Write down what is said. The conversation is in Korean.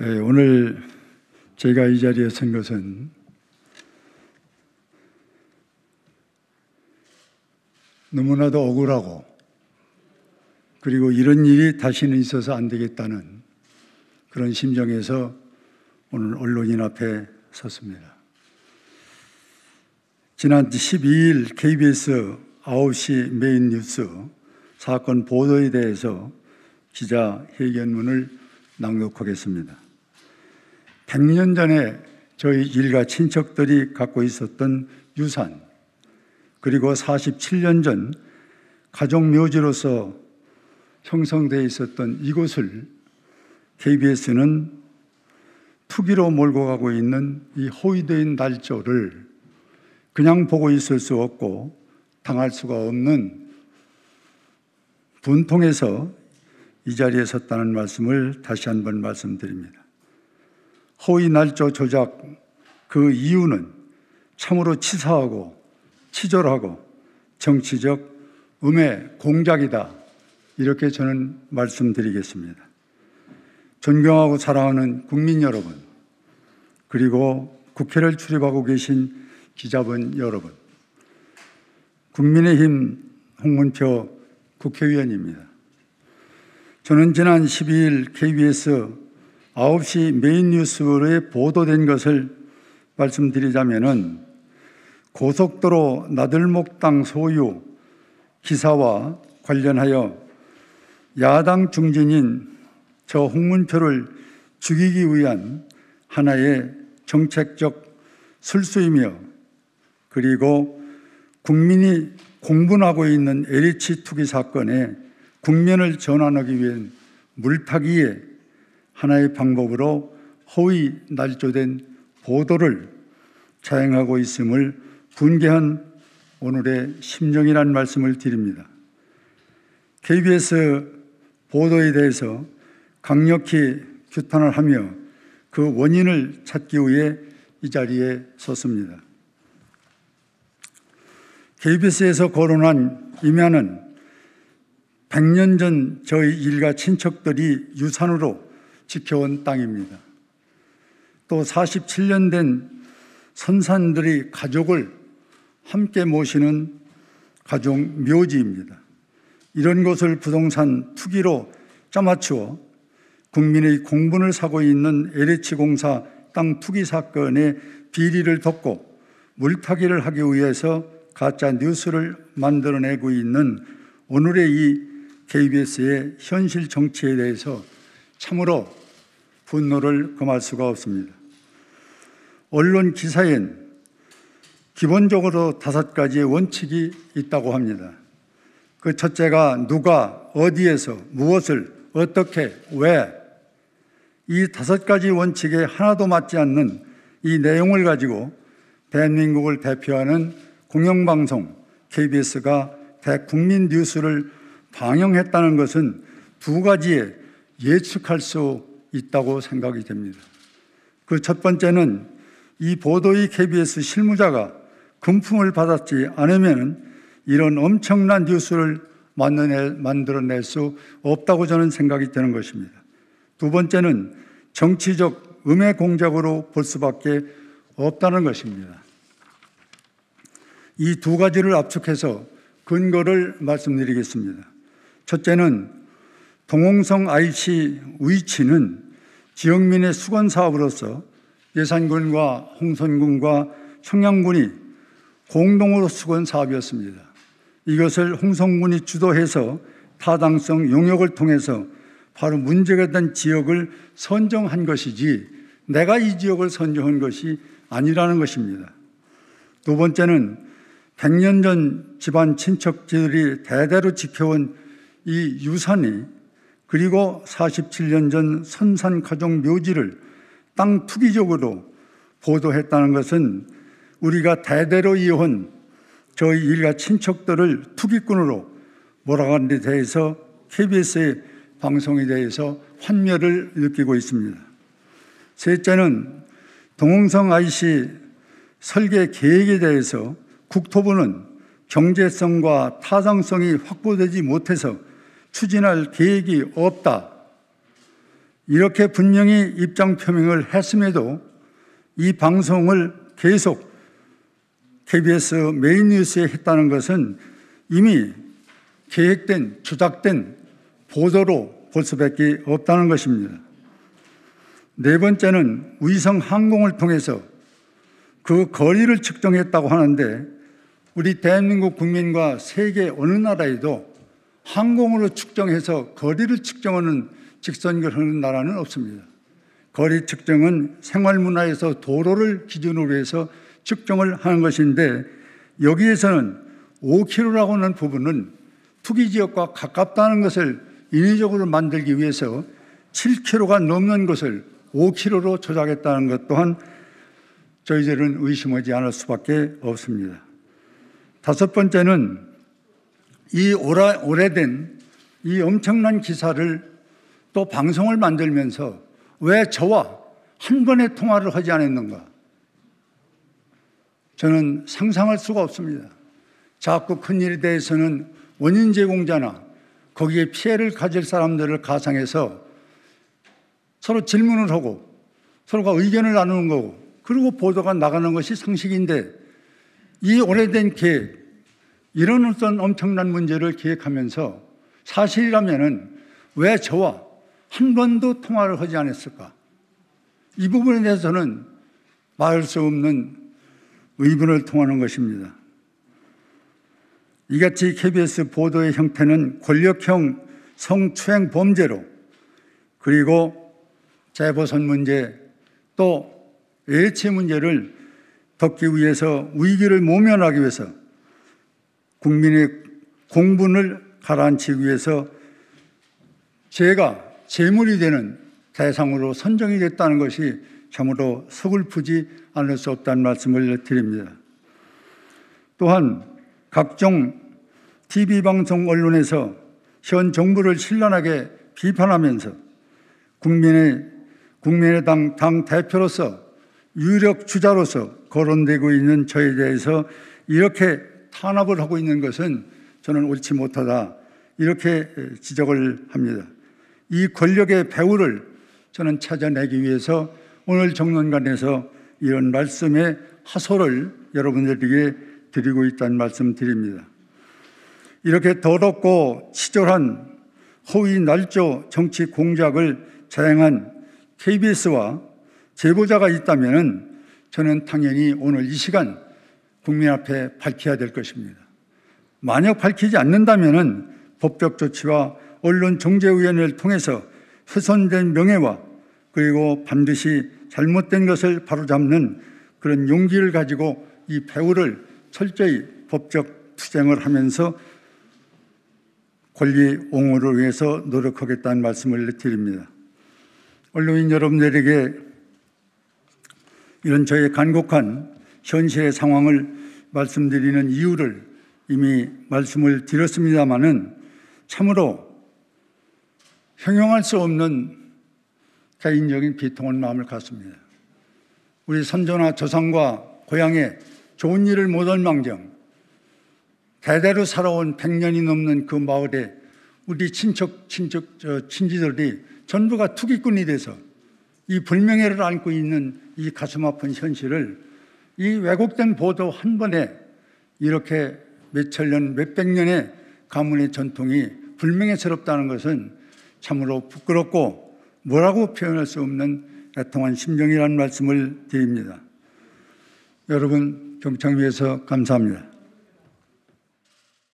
예, 오늘 제가 이 자리에 선 것은 너무나도 억울하고 그리고 이런 일이 다시는 있어서 안 되겠다는 그런 심정에서 오늘 언론인 앞에 섰습니다. 지난 12일 KBS 9시 메인 뉴스 사건 보도에 대해서 기자 회견문을 낭독하겠습니다. 100년 전에 저희 일가 친척들이 갖고 있었던 유산, 그리고 47년 전 가족 묘지로서 형성되어 있었던 이곳을 KBS는 투기로 몰고 가고 있는 이 허위된 날조를 그냥 보고 있을 수 없고 당할 수가 없는 분통에서 이 자리에 섰다는 말씀을 다시 한번 말씀드립니다. 호의 날조 조작 그 이유는 참으로 치사하고 치졸하고 정치적 음해 공작이다. 이렇게 저는 말씀드리겠습니다. 존경하고 사랑하는 국민 여러분, 그리고 국회를 출입하고 계신 기자분 여러분, 국민의힘 홍문표 국회의원입니다. 저는 지난 12일 KBS 9시 메인 뉴스에 보도된 것을 말씀드리자면 고속도로 나들목당 소유 기사와 관련하여 야당 중진인 저 홍문표를 죽이기 위한 하나의 정책적 술수이며 그리고 국민이 공분하고 있는 LH 투기 사건에 국면을 전환하기 위한 물타기에 하나의 방법으로 허위 날조된 보도를 자행하고 있음을 분개한 오늘의 심정이란 말씀을 드립니다. KBS 보도에 대해서 강력히 규탄을 하며 그 원인을 찾기 위해 이 자리에 섰습니다. KBS에서 거론한 임야는 100년 전 저희 일가 친척들이 유산으로 지켜온 땅입니다. 또 47년 된 선산들이 가족을 함께 모시는 가족 묘지입니다. 이런 곳을 부동산 투기로 짜맞추어 국민의 공분을 사고 있는 LH 공사 땅 투기 사건의 비리를 덮고 물타기를 하기 위해서 가짜 뉴스를 만들어내고 있는 오늘의 이 KBS의 현실 정치에 대해서 참으로 분노를 금할 수가 없습니다. 언론 기사엔 기본적으로 다섯 가지의 원칙이 있다고 합니다. 그 첫째가 누가, 어디에서, 무엇을, 어떻게, 왜. 이 다섯 가지 원칙에 하나도 맞지 않는 이 내용을 가지고 대한민국을 대표하는 공영방송 KBS가 대국민 뉴스를 방영했다는 것은 두 가지의 예측할 수 있다고 생각이 됩니다. 그 첫 번째는 이 보도의 KBS 실무자가 금품을 받았지 않으면 이런 엄청난 뉴스를 만들어낼 수 없다고 저는 생각이 되는 것입니다. 두 번째는 정치적 음해 공작으로 볼 수밖에 없다는 것입니다. 이 두 가지를 압축해서 근거를 말씀드리겠습니다. 첫째는 동홍성 IC 위치는 지역민의 수건 사업으로서 예산군과 홍선군과 청양군이 공동으로 수건 사업이었습니다. 이것을 홍성군이 주도해서 타당성 용역을 통해서 바로 문제가 된 지역을 선정한 것이지 내가 이 지역을 선정한 것이 아니라는 것입니다. 두 번째는 100년 전 집안 친척들이 대대로 지켜온 이 유산이 그리고 47년 전 선산가족 묘지를 땅 투기적으로 보도했다는 것은 우리가 대대로 이어온 저희 일가 친척들을 투기꾼으로 몰아간데 대해서 KBS의 방송에 대해서 환멸을 느끼고 있습니다. 셋째는 동홍성 IC 설계 계획에 대해서 국토부는 경제성과 타당성이 확보되지 못해서 추진할 계획이 없다. 이렇게 분명히 입장 표명을 했음에도 이 방송을 계속 KBS 메인 뉴스에 했다는 것은 이미 계획된, 조작된 보도로 볼 수밖에 없다는 것입니다. 네 번째는 위성 항공을 통해서 그 거리를 측정했다고 하는데 우리 대한민국 국민과 세계 어느 나라에도 항공으로 측정해서 거리를 측정하는 직선결 하는 나라는 없습니다. 거리 측정은 생활 문화에서 도로를 기준으로 해서 측정을 하는 것인데 여기에서는 5km라고 하는 부분은 투기 지역과 가깝다는 것을 인위적으로 만들기 위해서 7km가 넘는 것을 5km로 조작했다는 것 또한 저희들은 의심하지 않을 수밖에 없습니다. 다섯 번째는 이 오라, 오래된 이 엄청난 기사를 또 방송을 만들면서 왜 저와 한 번의 통화를 하지 않았는가? 저는 상상할 수가 없습니다. 자꾸 큰 일에 대해서는 원인 제공자나 거기에 피해를 가질 사람들을 가상해서 서로 질문을 하고 서로가 의견을 나누는 거고 그리고 보도가 나가는 것이 상식인데 이 오래된 계획, 이런 어떤 엄청난 문제를 기획하면서 사실이라면은 왜 저와 한 번도 통화를 하지 않았을까? 이 부분에 대해서는 말할 수 없는 의문을 통하는 것입니다. 이같이 KBS 보도의 형태는 권력형 성추행 범죄로 그리고 재보선 문제 또 예치 문제를 덮기 위해서 위기를 모면하기 위해서 국민의 공분을 가라앉히기 위해서 제가 재물이 되는 대상으로 선정이 됐다는 것이 참으로 서글프지 않을 수 없다는 말씀을 드립니다. 또한 각종 TV 방송 언론에서 현 정부를 신랄하게 비판하면서 국민의 국민의당 당 대표로서 유력 주자로서 거론되고 있는 저에 대해서 이렇게 탄압을 하고 있는 것은 저는 옳지 못하다. 이렇게 지적을 합니다. 이 권력의 배후를 저는 찾아내기 위해서 오늘 정론관에서 이런 말씀의 하소를 여러분들에게 드리고 있다는 말씀 드립니다. 이렇게 더럽고 치졸한 허위 날조 정치 공작을 자행한 KBS와 제보자가 있다면 저는 당연히 오늘 이 시간 국민 앞에 밝혀야 될 것입니다. 만약 밝히지 않는다면 법적 조치와 언론 정제위원회를 통해서 훼손된 명예와 그리고 반드시 잘못된 것을 바로잡는 그런 용기를 가지고 이 배우를 철저히 법적 투쟁을 하면서 권리 옹호를 위해서 노력하겠다는 말씀을 드립니다. 언론인 여러분들에게 이런 저의 간곡한 현실의 상황을 말씀드리는 이유를 이미 말씀을 드렸습니다마는 참으로 형용할 수 없는 개인적인 비통한 마음을 갖습니다. 우리 선조나 조상과 고향에 좋은 일을 못할 망정 대대로 살아온 1년이 넘는 그 마을에 우리 친척, 친척, 저, 친지들이 전부가 투기꾼이 돼서 이 불명예를 안고 있는 이 가슴 아픈 현실을 이 왜곡된 보도 한 번에 이렇게 몇천 년, 몇백 년의 가문의 전통이 불명예스럽다는 것은 참으로 부끄럽고 뭐라고 표현할 수 없는 애통한 심정이라는 말씀을 드립니다. 여러분, 경청위에서 감사합니다.